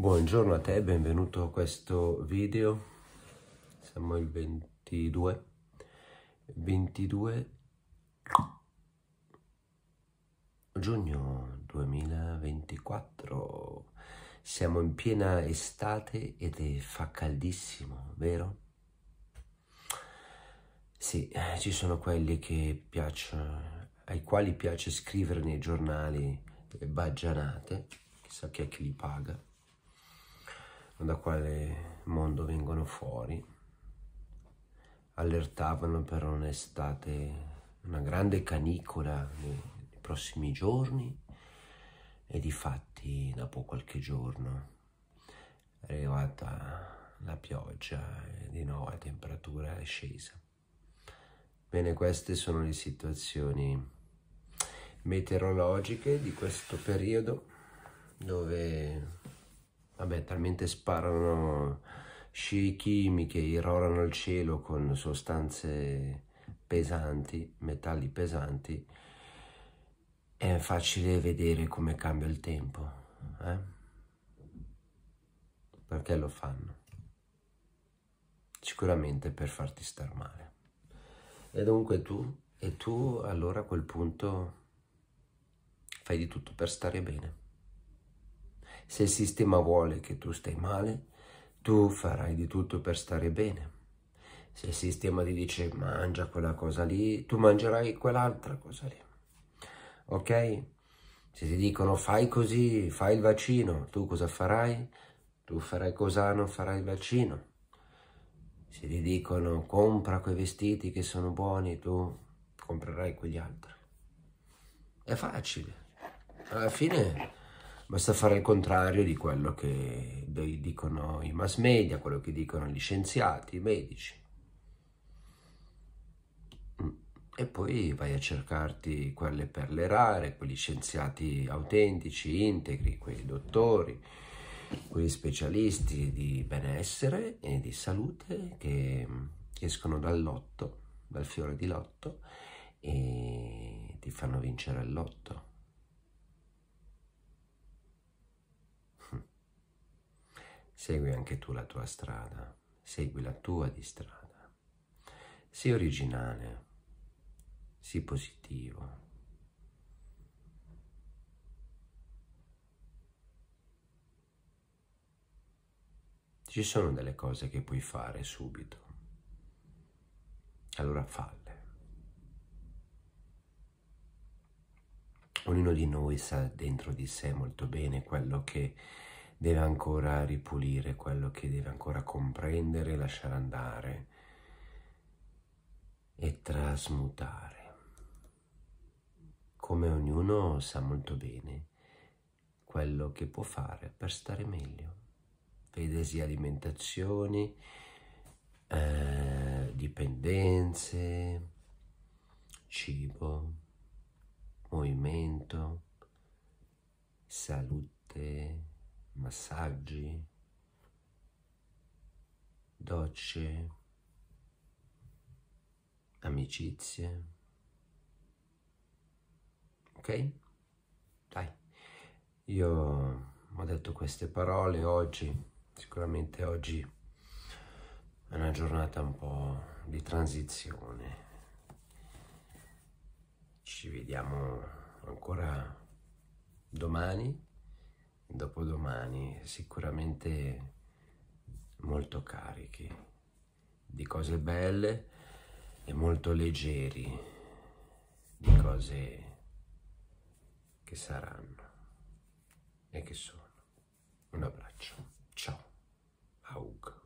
Buongiorno a te, benvenuto a questo video. Siamo il 22. 22 giugno 2024. Siamo in piena estate ed è, fa caldissimo, vero? Sì, ci sono quelli piacciono, ai quali piace scrivere nei giornali baggianate, chissà chi è che li paga da quale mondo vengono fuori, allertavano per un'estate, una grande canicola nei, prossimi giorni e di fatti dopo qualche giorno è arrivata la pioggia e di nuovo la temperatura è scesa. Bene, queste sono le situazioni meteorologiche di questo periodo dove Vabbè, talmente sparano scie chimiche, irrorano il cielo con sostanze pesanti, metalli pesanti, è facile vedere come cambia il tempo. Eh? Perché lo fanno? Sicuramente per farti star male. E dunque tu, e tu allora a quel punto fai di tutto per stare bene. Se il sistema vuole che tu stai male, tu farai di tutto per stare bene. Se il sistema ti dice mangia quella cosa lì, tu mangerai quell'altra cosa lì. Ok? Se ti dicono fai così, fai il vaccino, tu cosa farai? Tu farai cosa non farai il vaccino. Se ti dicono compra quei vestiti che sono buoni, tu comprerai quegli altri. È facile. Alla fine basta fare il contrario di quello che dicono i mass media, quello che dicono gli scienziati, i medici. Mm. E poi vai a cercarti quelle perle rare, quegli scienziati autentici, integri, quei dottori, quei specialisti di benessere e di salute che escono dal lotto, dal fiore di lotto e ti fanno vincere il lotto. segui anche tu la tua strada, segui la tua di strada. Sii originale, sii positivo. Ci sono delle cose che puoi fare subito, allora falle. Ognuno di noi sa dentro di sé molto bene quello che deve ancora ripulire, quello che deve ancora comprendere, lasciare andare e trasmutare. Come ognuno sa molto bene quello che può fare per stare meglio. Vedesi alimentazioni, eh, dipendenze, cibo, movimento, salute, massaggi, docce, amicizie. Ok? Dai, io ho detto queste parole oggi, sicuramente oggi è una giornata un po' di transizione. Ci vediamo ancora domani dopodomani sicuramente molto carichi di cose belle e molto leggeri di cose che saranno e che sono. Un abbraccio. Ciao. Aug.